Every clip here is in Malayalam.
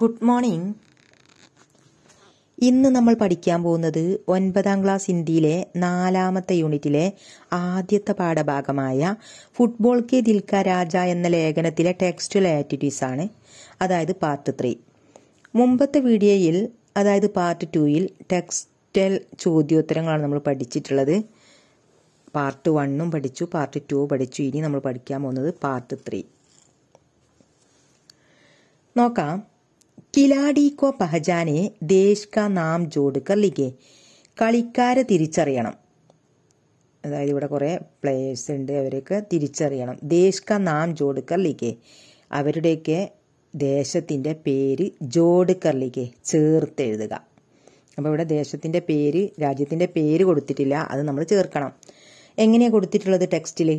ഗുഡ് മോർണിംഗ് ഇന്ന് നമ്മൾ പഠിക്കാൻ പോകുന്നത് ഒൻപതാം ക്ലാസ് ഹിന്ദിയിലെ നാലാമത്തെ യൂണിറ്റിലെ ആദ്യത്തെ പാഠഭാഗമായ ഫുട്ബോൾ കെ ദിൽക്ക രാജ എന്ന ലേഖനത്തിലെ ടെക്സ്റ്റുവൽ ആക്ടിവിറ്റീസ് ആണ് അതായത് പാർട്ട് ത്രീ മുമ്പത്തെ വീഡിയോയിൽ അതായത് പാർട്ട് ടൂയിൽ ടെക്സ്റ്റൽ ചോദ്യോത്തരങ്ങളാണ് നമ്മൾ പഠിച്ചിട്ടുള്ളത് പാർട്ട് വണ്ണും പഠിച്ചു പാർട്ട് ടു പഠിച്ചു ഇനി നമ്മൾ പഠിക്കാൻ പോകുന്നത് പാർട്ട് ത്രീ നോക്കാം കിലാടി കോ പഹജാനെ ദേശ് കാ നാം ജോഡ് കർലിക്കെ കളിക്കാരെ തിരിച്ചറിയണം അതായത് ഇവിടെ കുറേ പ്ലേയേഴ്സ് ഉണ്ട് അവരെയൊക്കെ തിരിച്ചറിയണം ദേശ് കാ നാം ജോഡ് കർലിക്കെ അവരുടെയൊക്കെ ദേശത്തിൻ്റെ പേര് ജോഡ് കർലിക്കെ ചേർത്തെഴുതുക അപ്പോൾ ഇവിടെ ദേശത്തിൻ്റെ പേര് രാജ്യത്തിൻ്റെ പേര് കൊടുത്തിട്ടില്ല അത് നമ്മൾ ചേർക്കണം എങ്ങനെയാണ് കൊടുത്തിട്ടുള്ളത് ടെക്സ്റ്റിൽ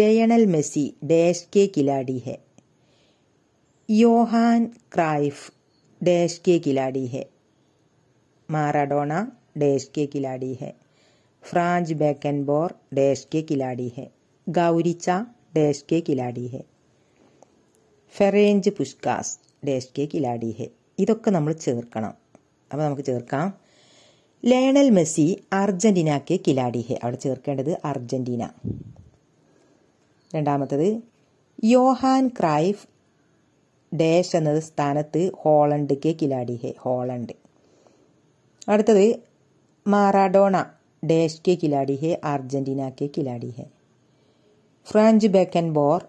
ലയണൽ മെസ്സി ഡേഷ് കെ കിലാഡി ഹെ യോഹാൻ ക്രൈഫ് देश के खिलाड़ी है माराडोना देश के खिलाड़ी है फ्रांज बैकनबोर देश के खिलाड़ी है गौरीचा देश के खिलाड़ी है ഫെറേഞ്ച് പുഷ്കാസ് ഡേഷ് കെ കിലാഡിഹെ ഇതൊക്കെ നമ്മൾ ചേർക്കണം അപ്പോൾ നമുക്ക് ചേർക്കാം ലേണൽ മെസ്സി അർജൻറ്റീനക്ക് കിലാഡിഹെ അവിടെ ചേർക്കേണ്ടത് അർജൻറ്റീന രണ്ടാമത്തത് യോഹാൻ ക്രൈഫ് ഡാഷ് എന്നത് സ്ഥാനത്ത് ഹോളണ്ടിക്ക് കിലാഡിഹെ ഹോളണ്ട് അടുത്തത് മാറാഡോണ ഡാഷ്ക്ക് കിലാഡിഹെ അർജന്റീനക്ക് കിലാഡിഹെ ഫ്രാഞ്ച് ബെക്കൻ ബോർ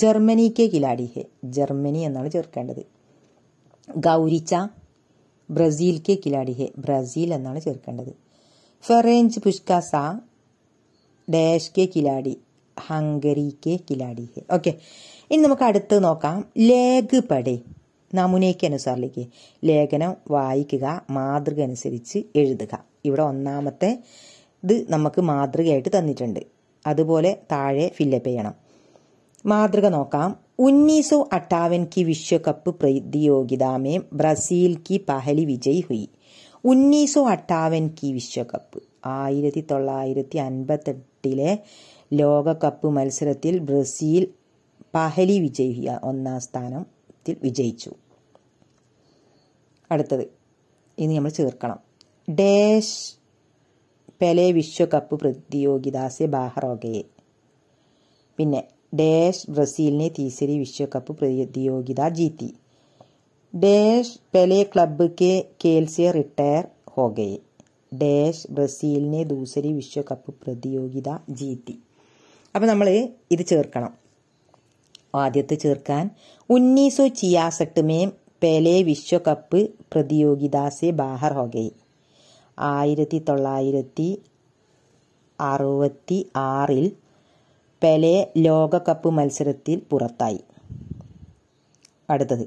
കിലാഡി കിലാഡിഹെ ജർമ്മനി എന്നാണ് ചേർക്കേണ്ടത് ഗൗരിച്ച കിലാഡി കിലാഡിഹെ ബ്രസീൽ എന്നാണ് ചേർക്കേണ്ടത് ഫെറേഞ്ച് പുഷ്കാസ കെ കിലാഡി കിലാഡി കിലാഡിഹെ ഓക്കെ ഇനി നമുക്ക് അടുത്ത് നോക്കാം ലേഖ പടി നമുനയ്ക്കനുസരിലേക്ക് ലേഖനം വായിക്കുക മാതൃക അനുസരിച്ച് എഴുതുക ഇവിടെ ഒന്നാമത്തെ ഇത് നമുക്ക് മാതൃകയായിട്ട് തന്നിട്ടുണ്ട് അതുപോലെ താഴെ ഫില്ലപ്പ് ചെയ്യണം മാതൃക നോക്കാം ഉന്നീസോ അട്ടാവൻ കി വിശ്വകപ്പ് പ്രതിയോഗിതാമേം ബ്രസീൽ കി പഹലി വിജയ് ഹുയി ഉന്നീസോ അട്ടാവൻ കി വിശ്വകപ്പ് ആയിരത്തി തൊള്ളായിരത്തി അൻപത്തെട്ടിലെ ലോകകപ്പ് മത്സരത്തിൽ ബ്രസീൽ പാഹലി വിജയി ഒന്നാം സ്ഥാനത്തിൽ വിജയിച്ചു അടുത്തത് ഇനി നമ്മൾ ചേർക്കണം ഡേഷ് പെലെ വിശ്വകപ്പ് പ്രതിയോഗിതാസെ ബാഹറോഗയെ പിന്നെ ഡേഷ് ബ്രസീലിനെ തീസരി വിശ്വകപ്പ് പ്രതിയോഗിത ജീത്തി ഡേഷ് പെലെ ക്ലബ് കെ കേൽസിയ റിട്ടയർ ഹോഗയെ ഡേഷ് ബ്രസീലിനെ ദൂസരി വിശ്വകപ്പ് പ്രതിയോഗിത ജീത്തി അപ്പോൾ നമ്മൾ ഇത് ചേർക്കണം ആദ്യത്തെ ചേർക്കാൻ ഉന്നീസോ ചിയാസട്ട് മേം പെലെ വിശ്വകപ്പ് പ്രതിയോഗിതാസെ ബാഹർ ഹൊഗൈ ആയിരത്തി തൊള്ളായിരത്തി അറുപത്തി ആറിൽ പെലെ ലോകകപ്പ് മത്സരത്തിൽ പുറത്തായി അടുത്തത്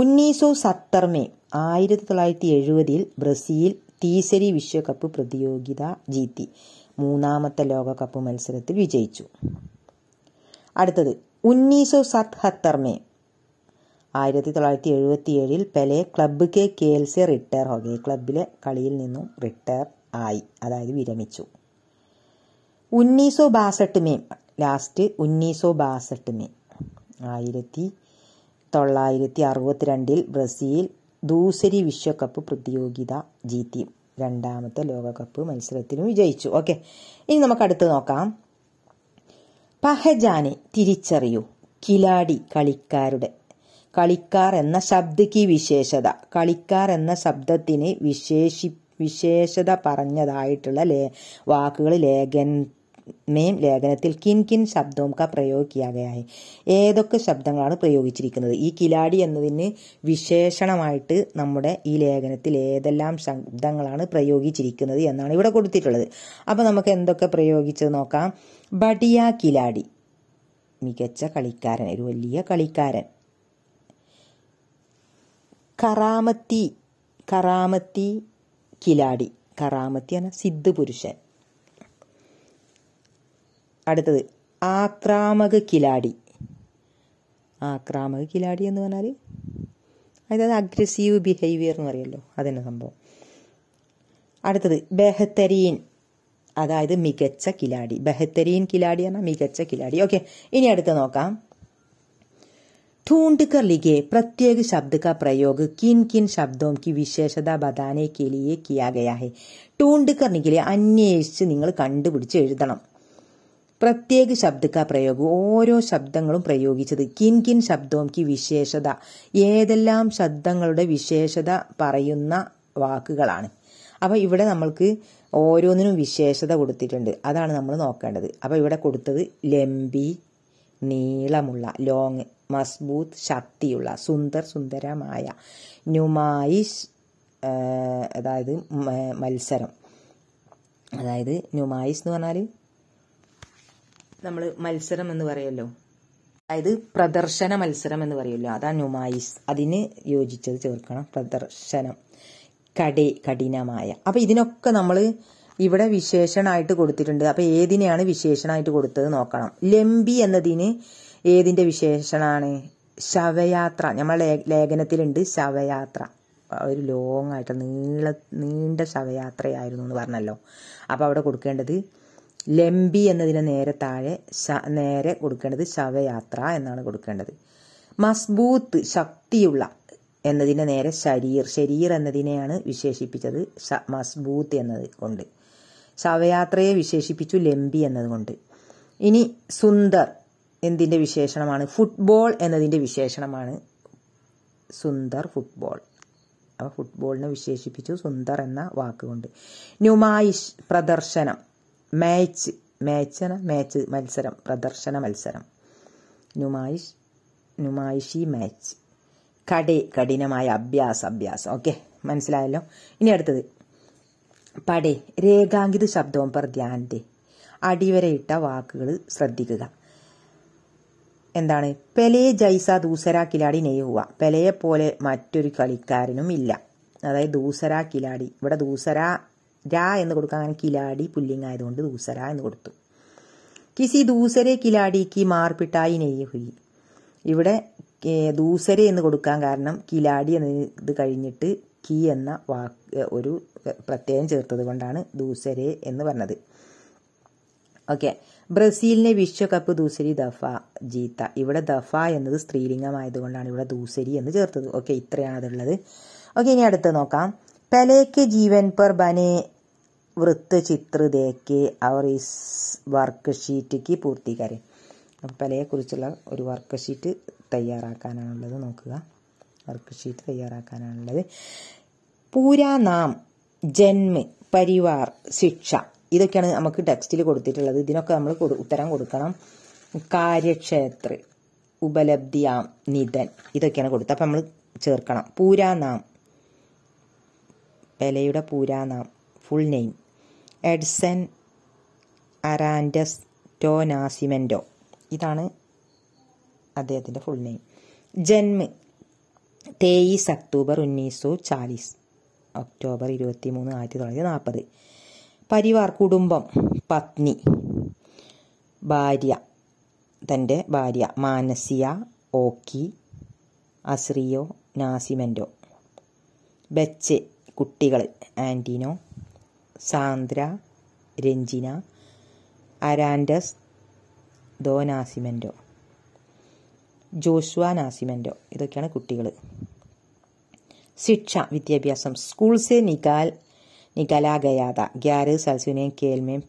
ഉന്നീസോ സത്തർ മേ ആയിരത്തി തൊള്ളായിരത്തി എഴുപതിൽ ബ്രസീൽ തീസരി വിശ്വകപ്പ് പ്രതിയോഗിത ജീത്തി മൂന്നാമത്തെ ലോകകപ്പ് മത്സരത്തിൽ വിജയിച്ചു അടുത്തത് ഉന്നീസോ സത് ഹത്തർമേ ആയിരത്തി തൊള്ളായിരത്തി എഴുപത്തി ഏഴിൽ പെലെ ക്ലബ് കെ കെ എൽ സി റിട്ടയർ ഹോക്കി ക്ലബിലെ കളിയിൽ നിന്നും റിട്ടയർ ആയി അതായത് വിരമിച്ചു ഉന്നീസോ ബാസട്ട് മേ ലാസ്റ്റ് ഉന്നീസോ ബാസട്ട് മേ ആയിരത്തി തൊള്ളായിരത്തി അറുപത്തിരണ്ടിൽ ബ്രസീൽ ദൂസരി വിശ്വകപ്പ് പ്രതിയോഗിത ജീത്തി രണ്ടാമത്തെ ലോകകപ്പ് മത്സരത്തിനും വിജയിച്ചു ഓക്കെ ഇനി നമുക്ക് അടുത്ത് നോക്കാം പഹജാനെ തിരിച്ചറിയൂ കിലാടി കളിക്കാരുടെ കളിക്കാർ എന്ന ശബ്ദയ്ക്ക് വിശേഷത കളിക്കാർ എന്ന ശബ്ദത്തിന് വിശേഷി വിശേഷത പറഞ്ഞതായിട്ടുള്ള ലേ വാക്കുകൾ ലേഖൻ മേം ലേഖനത്തിൽ കിൻ കിൻ ശബ്ദവും ക പ്രയോഗ ഏതൊക്കെ ശബ്ദങ്ങളാണ് പ്രയോഗിച്ചിരിക്കുന്നത് ഈ കിലാടി എന്നതിന് വിശേഷണമായിട്ട് നമ്മുടെ ഈ ലേഖനത്തിൽ ഏതെല്ലാം ശബ്ദങ്ങളാണ് പ്രയോഗിച്ചിരിക്കുന്നത് എന്നാണ് ഇവിടെ കൊടുത്തിട്ടുള്ളത് അപ്പോൾ നമുക്ക് എന്തൊക്കെ പ്രയോഗിച്ചത് നോക്കാം ബടിയ കിലാടി മികച്ച കളിക്കാരൻ ഒരു വലിയ കളിക്കാരൻ കറാമത്തി കറാമത്തി കിലാടി കറാമത്തി എന്ന സിദ്ധ് പുരുഷൻ അടുത്തത് ആക്രാമക കിലാടി ആക്രാമക കിലാടി എന്ന് പറഞ്ഞാൽ അതായത് അഗ്രസീവ് ബിഹേവിയർ എന്ന് പറയുമല്ലോ അതെന്നെ സംഭവം അടുത്തത് ബെഹത്തരീൻ അതായത് മികച്ച കിലാടി ബെഹത്തരീൻ കിലാടി എന്ന മികച്ച കിലാടി ഓക്കെ ഇനി അടുത്ത നോക്കാം ठूंढकर लिखे പ്രത്യേക ശബ്ദ ക प्रयोग കിൻ കിൻ शब्दों കി വിശേഷത ബദാനെ के लिए ടൂണ്ടുക്കർ गया അന്വേഷിച്ച് നിങ്ങൾ കണ്ടുപിടിച്ച് എഴുതണം പ്രത്യേക ശബ്ദക്ക പ്രയോഗം ഓരോ ശബ്ദങ്ങളും പ്രയോഗിച്ചത് കിൻ കിൻ ശബ്ദവും കി വിശേഷത ഏതെല്ലാം ശബ്ദങ്ങളുടെ വിശേഷത പറയുന്ന വാക്കുകളാണ് അപ്പോൾ ഇവിടെ നമ്മൾക്ക് ഓരോന്നിനും വിശേഷത കൊടുത്തിട്ടുണ്ട് അതാണ് നമ്മൾ നോക്കേണ്ടത് അപ്പോൾ ഇവിടെ കൊടുത്തത് ലംബി നീളമുള്ള ലോങ് മസ്ബൂത്ത് ശക്തിയുള്ള സുന്ദർ സുന്ദരമായ നുമായിഷ് അതായത് മത്സരം അതായത് നുമായിസ് എന്ന് പറഞ്ഞാൽ നമ്മൾ മത്സരം എന്ന് പറയുമല്ലോ അതായത് പ്രദർശന മത്സരം എന്ന് പറയുമല്ലോ അതാണ് നുമായിസ് അതിന് യോജിച്ചത് ചേർക്കണം പ്രദർശനം കടി കഠിനമായ അപ്പോൾ ഇതിനൊക്കെ നമ്മൾ ഇവിടെ വിശേഷണമായിട്ട് കൊടുത്തിട്ടുണ്ട് അപ്പോൾ ഏതിനെയാണ് വിശേഷണമായിട്ട് കൊടുത്തത് നോക്കണം ലംബി എന്നതിന് ഏതിന്റെ വിശേഷണമാണ് ശവയാത്ര നമ്മൾ ലേഖനത്തിലുണ്ട് ശവയാത്ര ഒരു ലോങ് ആയിട്ട് നീള നീണ്ട ശവയാത്രയായിരുന്നു എന്ന് പറഞ്ഞല്ലോ അപ്പോൾ അവിടെ കൊടുക്കേണ്ടത് ലംബി എന്നതിന് നേരെ താഴെ നേരെ കൊടുക്കേണ്ടത് ശവയാത്ര എന്നാണ് കൊടുക്കേണ്ടത് മസ്ബൂത്ത് ശക്തിയുള്ള എന്നതിന് നേരെ ശരീർ ശരീർ എന്നതിനെയാണ് വിശേഷിപ്പിച്ചത് മസ്ബൂത്ത് എന്നത് കൊണ്ട് ശവയാത്രയെ വിശേഷിപ്പിച്ചു ലംബി എന്നതുകൊണ്ട് ഇനി സുന്ദർ എന്തിൻ്റെ വിശേഷണമാണ് ഫുട്ബോൾ എന്നതിൻ്റെ വിശേഷണമാണ് സുന്ദർ ഫുട്ബോൾ അപ്പോൾ ഫുട്ബോളിനെ വിശേഷിപ്പിച്ചു സുന്ദർ എന്ന വാക്കുകൊണ്ട് നുമായിഷ് പ്രദർശനം മാച്ച് മാച്ചന മാച്ച് മത്സരം പ്രദർശന മത്സരം നുമായിഷ് നുമായിഷി മാച്ച് കടി കഠിനമായ അഭ്യാസ അഭ്യാസം ഓക്കെ മനസ്സിലായല്ലോ ഇനി അടുത്തത് പടേ രേഖാങ്കിത ശബ്ദവും പ്രധ്യാൻ്റെ അടിവരയിട്ട വാക്കുകൾ ശ്രദ്ധിക്കുക എന്താണ് പെലയെ ജൈസ ദൂസര കിലാടി നെയ്യുക പെലയെ പോലെ മറ്റൊരു കളിക്കാരനും ഇല്ല അതായത് ദൂസര കിലാടി ഇവിടെ ദൂസര രാ എന്ന് കൊടുക്കാൻ അങ്ങനെ കിലാടി പുല്ലിങ്ങായതുകൊണ്ട് ദൂസര എന്ന് കൊടുത്തു കിസി ദൂസരെ കിലാടിക്ക് മാർപ്പിട്ടായി നെയ്യ് ഹുയി ഇവിടെ ദൂസരെ എന്ന് കൊടുക്കാൻ കാരണം കിലാടി എന്ന ഇത് കഴിഞ്ഞിട്ട് കി എന്ന വാക്ക് ഒരു പ്രത്യയം ചേർത്തത് കൊണ്ടാണ് ദൂസരെ എന്ന് പറഞ്ഞത് ഓക്കെ ബ്രസീലിനെ വിശ്വകപ്പ് ദൂസരി ദഫ ജീത്ത ഇവിടെ ദഫ എന്നത് സ്ത്രീലിംഗമായതുകൊണ്ടാണ് ഇവിടെ ദൂസരി എന്ന് ചേർത്തത് ഓക്കെ ഇത്രയാണ് അതുള്ളത് ഓക്കെ ഇനി അടുത്ത് നോക്കാം पहले ജീവൻ പെർ ബനെ बने वृत्त चित्र देख के അവർ ഈ വർക്ക് ഷീറ്റിക്ക് പലയെ കുറിച്ചുള്ള ഒരു വർക്ക് ഷീറ്റ് തയ്യാറാക്കാനാണുള്ളത് നോക്കുക വർക്ക് ഷീറ്റ് തയ്യാറാക്കാനാണുള്ളത് പൂരാ നാം ജന്മ പരിവാർ ശിക്ഷ ഇതൊക്കെയാണ് നമുക്ക് ടെക്സ്റ്റിൽ കൊടുത്തിട്ടുള്ളത് ഇതിനൊക്കെ നമ്മൾ ഉത്തരം കൊടുക്കണം കാര്യക്ഷേത്ര ഉപലബ്ധിയാം നിധൻ ഇതൊക്കെയാണ് കൊടുത്തത് അപ്പം നമ്മൾ ചേർക്കണം പൂരാ നാം പെലയുടെ പൂരാനാം full name Edson Arantes do Nascimento ഇതാണ് അദ്ദേഹത്തിൻ്റെ ഫുൾ നെയിം ജന്മ് തേയിസ് അക്ടോബർ ഉന്നീസോ ചാലീസ് ഒക്ടോബർ ഇരുപത്തി മൂന്ന് ആയിരത്തി തൊള്ളായിരത്തി നാൽപ്പത് പരിവാർ കുടുംബം പത്നി ഭാര്യ തൻ്റെ ഭാര്യ മാനസിയ ഓക്കി അസ്രിയോ നാസിമെൻറ്റോ ബച്ച് കുട്ടികൾ ആൻറ്റിനോ സാന്ദ്ര രഞ്ജിന Arantes do Nascimento Joshua Nascimento ഇതൊക്കെയാണ് കുട്ടികൾ ശിക്ഷ വിദ്യാഭ്യാസം സ്കൂൾ നികാൽ നികലാഗയാത ഗ്യാര് സൽസുനെയും കേൽമയും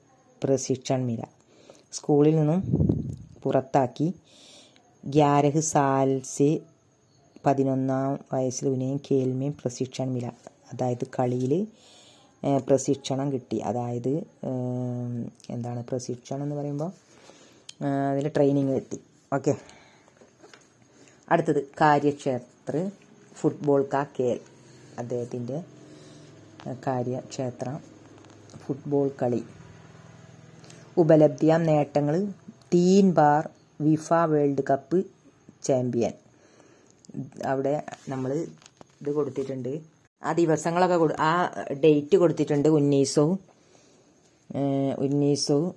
പ്രശിക്ഷൺ മില സ്കൂളിൽ നിന്നും പുറത്താക്കി ഗ്യാരഹ് സാൽസെ പതിനൊന്നാം വയസ്സിൽ ഉനെയും കേൽമയും പ്രശിക്ഷൺ മില അതായത് കളിയിൽ പ്രശിക്ഷണം കിട്ടി അതായത് എന്താണ് പ്രശിക്ഷണം എന്ന് പറയുമ്പോൾ അതിൽ ട്രെയിനിങ് കിട്ടി ഓക്കെ അടുത്തത് കാര്യക്ഷേത്ര ഫുട്ബോൾ കാ കേൽ അദ്ദേഹത്തിൻ്റെ കാര്യക്ഷേത്രം ഫുട്ബോൾ കളി ഉപലബ്ധിയാം നേട്ടങ്ങൾ തീൻ ബാർ വിഫ വേൾഡ് കപ്പ് ചാമ്പ്യൻ അവിടെ നമ്മൾ ഇത് കൊടുത്തിട്ടുണ്ട് ആ ദിവസങ്ങളൊക്കെ കൊടു ആ ഡേറ്റ് കൊടുത്തിട്ടുണ്ട് ഉന്നീസവും ഉന്നീസവും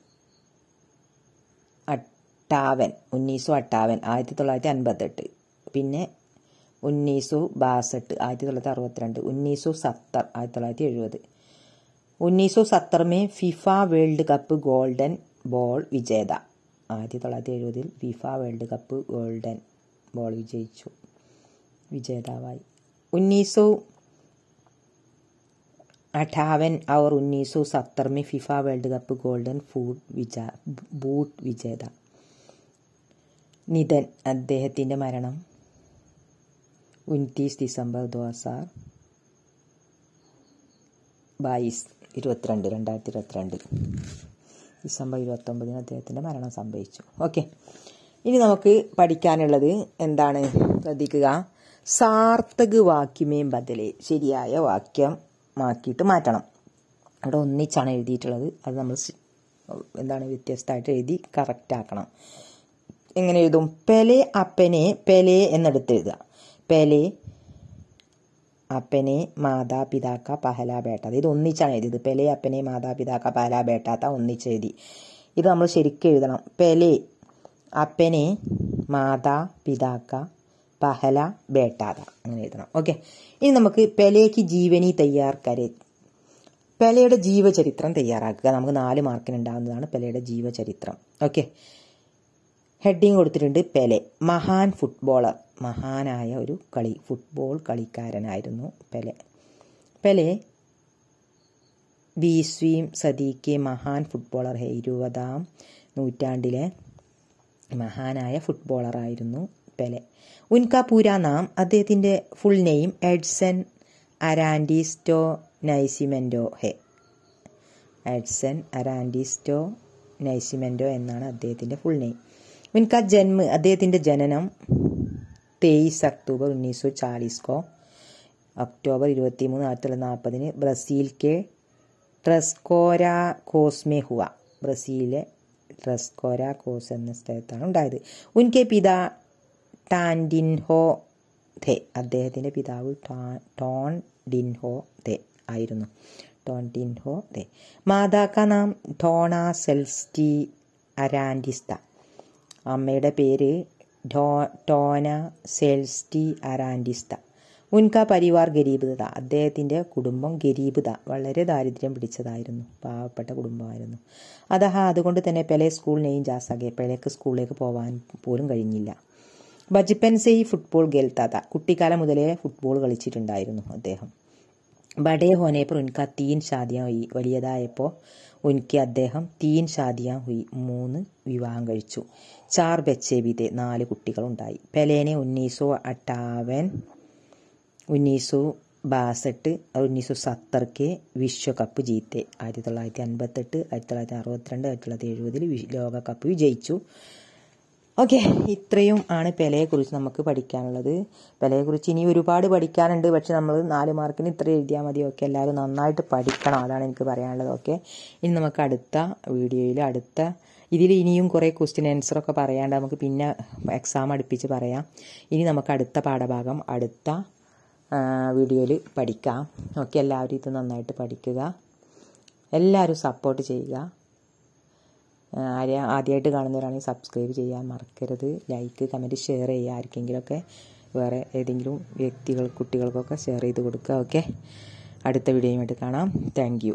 അട്ടാവൻ ഉന്നീസു അട്ടാവൻ ആയിരത്തി തൊള്ളായിരത്തി അൻപത്തെട്ട് പിന്നെ ഉന്നീസു ബാസട്ട് ആയിരത്തി തൊള്ളായിരത്തി അറുപത്തിരണ്ട് ഉന്നീസു സത്തർ ആയിരത്തി തൊള്ളായിരത്തി എഴുപത് ഉന്നീസു സത്തർ FIFA World Cup Golden Ball വിജേത ആയിരത്തി തൊള്ളായിരത്തി എഴുപതിൽ FIFA World Cup Golden Ball വിജയിച്ചു വിജേതാവായി ഉന്നീസു അഠാവൻ അവർ ഉന്നീസു സത്തർമി ഫിഫ വേൾഡ് കപ്പ് ഗോൾഡൻ ഫൂഡ് വിജ ബൂട്ട് വിജേത നിതൻ അദ്ദേഹത്തിൻ്റെ മരണം ഉൻതീസ് ഡിസംബർ ദോ ബൈസ് ഇരുപത്തിരണ്ട് രണ്ടായിരത്തി ഇരുപത്തിരണ്ട് ഡിസംബർ ഇരുപത്തൊമ്പതിന് അദ്ദേഹത്തിൻ്റെ മരണം സംഭവിച്ചു ഓക്കെ ഇനി നമുക്ക് പഠിക്കാനുള്ളത് എന്താണ് ശ്രദ്ധിക്കുക സാർത്ഥക് വാക്യമേം ബദലേ ശരിയായ വാക്യം മാറ്റിയിട്ട് മാറ്റണം അവിടെ ഒന്നിച്ചാണ് എഴുതിയിട്ടുള്ളത് അത് നമ്മൾ എന്താണ് വ്യത്യസ്തമായിട്ട് എഴുതി കറക്റ്റ് ആക്കണം എങ്ങനെ എഴുതും പെലെ അപ്പനെ പെലെ എന്നെടുത്ത് എഴുതുക പെലെ അപ്പനെ മാതാപിതാക്ക പഹല ബേട്ട ഇത് ഒന്നിച്ചാണ് എഴുതിയത് പെലെ അപ്പനെ മാതാപിതാക്ക പഹല ബേട്ടാത്ത ഒന്നിച്ച് എഴുതി ഇത് നമ്മൾ ശരിക്കും എഴുതണം പെലെ അപ്പനെ മാതാപിതാക്ക പഹല ബേട്ടാത അങ്ങനെ എഴുതണം ഓക്കെ ഇനി നമുക്ക് പെലയ്ക്ക് ജീവനി തയ്യാർ പെലയുടെ ജീവചരിത്രം തയ്യാറാക്കുക നമുക്ക് നാല് മാർക്കിന് ഉണ്ടാകുന്നതാണ് പെലയുടെ ജീവചരിത്രം ഓക്കെ ഹെഡിങ് കൊടുത്തിട്ടുണ്ട് പെലെ മഹാൻ ഫുട്ബോളർ മഹാനായ ഒരു കളി ഫുട്ബോൾ കളിക്കാരനായിരുന്നു പെലെ പെലെ ബീസ്വീം സദീഖ് മഹാൻ ഫുട്ബോളർ ഇരുപതാം നൂറ്റാണ്ടിലെ മഹാനായ ഫുട്ബോളറായിരുന്നു പെലെ ഉൻകാപൂര നാം അദ്ദേഹത്തിൻ്റെ ഫുൾ നെയിം എഡ്സൺ അരാൻഡിസ്റ്റോ നൈസിമെൻറ്റോ ഹെ എഡ്സൺ അരാൻഡിസ്റ്റോ നൈസിമെൻറ്റോ എന്നാണ് അദ്ദേഹത്തിൻ്റെ ഫുൾ നെയിം ഉൻകാ ജന്മ അദ്ദേഹത്തിൻ്റെ ജനനം തേയിസ് അക്ടോബർ ഉന്നീസ് സോ ചാലിസ്കോ ഒക്ടോബർ ഇരുപത്തി മൂന്ന് ആയിരത്തി തൊള്ളായിരത്തി നാൽപ്പതിന് ബ്രസീൽ കെ ട്രസ്കോര കോസ്മെഹുവ ബ്രസീലിലെ ട്രസ്കോര കോസ് എന്ന സ്ഥലത്താണ് ഉണ്ടായത് ഉൻകെ പിതാ ടാൻഡിൻഹോ തേ അദ്ദേഹത്തിൻ്റെ പിതാവ് ടോൺ ഡിൻഹോ തേ ആയിരുന്നു ടോൺ ഡിൻഹോ തേ മാതാക്ക നാം ടോണ സെൽസ്റ്റി അരാൻഡിസ്ത അമ്മയുടെ പേര് ഡോ ടോന സെൽസ്റ്റി അരാൻഡിസ്ത ഉൻക പരിവാർ ഗരീബത അദ്ദേഹത്തിൻ്റെ കുടുംബം ഗരീബത വളരെ ദാരിദ്ര്യം പിടിച്ചതായിരുന്നു പാവപ്പെട്ട കുടുംബമായിരുന്നു അതഹ അതുകൊണ്ട് തന്നെ പെലെ സ്കൂളിനെയും ജാസാകെ പെലേക്ക് സ്കൂളിലേക്ക് പോകാൻ പോലും കഴിഞ്ഞില്ല ബജ്പൻസെയ് ഫുട്ബോൾ ഗേൽത്താത കുട്ടിക്കാലം മുതലേ ഫുട്ബോൾ കളിച്ചിട്ടുണ്ടായിരുന്നു അദ്ദേഹം ബഡേ ഹോനെ പർ ഉൻക തീൻ ഷാദിയാ ഹുയി വലിയതായപ്പോൾ ഉൻക്ക് അദ്ദേഹം തീൻ ഷാദിയാ ഹുയി മൂന്ന് വിവാഹം കഴിച്ചു ചാർ ബച്ചേ വിതെ നാല് കുട്ടികളുണ്ടായി പെലേനെ ഉന്നീസോ അട്ടാവൻ ഉന്നീസോ ബാസട്ട് ഉന്നീസോ സത്തർക്ക് വിശ്വകപ്പ് ജീത്തെ ആയിരത്തി തൊള്ളായിരത്തി അൻപത്തെട്ട് ആയിരത്തി തൊള്ളായിരത്തി അറുപത്തിരണ്ട് ആയിരത്തി തൊള്ളായിരത്തി എഴുപതിൽ ലോകകപ്പ് വിജയിച്ചു ഓക്കെ ഇത്രയും ആണ് പെലയെക്കുറിച്ച് നമുക്ക് പഠിക്കാനുള്ളത് പെലയെക്കുറിച്ച് ഇനി ഒരുപാട് പഠിക്കാനുണ്ട് പക്ഷെ നമ്മൾ നാല് മാർക്കിന് ഇത്ര എഴുതിയാൽ മതി ഓക്കെ എല്ലാവരും നന്നായിട്ട് പഠിക്കണം അതാണ് എനിക്ക് പറയാനുള്ളത് ഓക്കെ ഇനി നമുക്ക് അടുത്ത വീഡിയോയിൽ അടുത്ത ഇതിൽ ഇനിയും കുറേ ക്വസ്റ്റ്യൻ ആൻസറൊക്കെ പറയാണ്ട് നമുക്ക് പിന്നെ എക്സാം അടുപ്പിച്ച് പറയാം ഇനി നമുക്ക് അടുത്ത പാഠഭാഗം അടുത്ത വീഡിയോയിൽ പഠിക്കാം ഓക്കെ എല്ലാവരും ഇത് നന്നായിട്ട് പഠിക്കുക എല്ലാവരും സപ്പോർട്ട് ചെയ്യുക ആരെ ആദ്യമായിട്ട് കാണുന്നവരാണെങ്കിൽ സബ്സ്ക്രൈബ് ചെയ്യാൻ മറക്കരുത് ലൈക്ക് കമൻറ്റ് ഷെയർ ചെയ്യുക ആർക്കെങ്കിലുമൊക്കെ വേറെ ഏതെങ്കിലും വ്യക്തികൾ കുട്ടികൾക്കൊക്കെ ഷെയർ ചെയ്ത് കൊടുക്കുക ഓക്കെ അടുത്ത വീഡിയോയുമായിട്ട് കാണാം താങ്ക്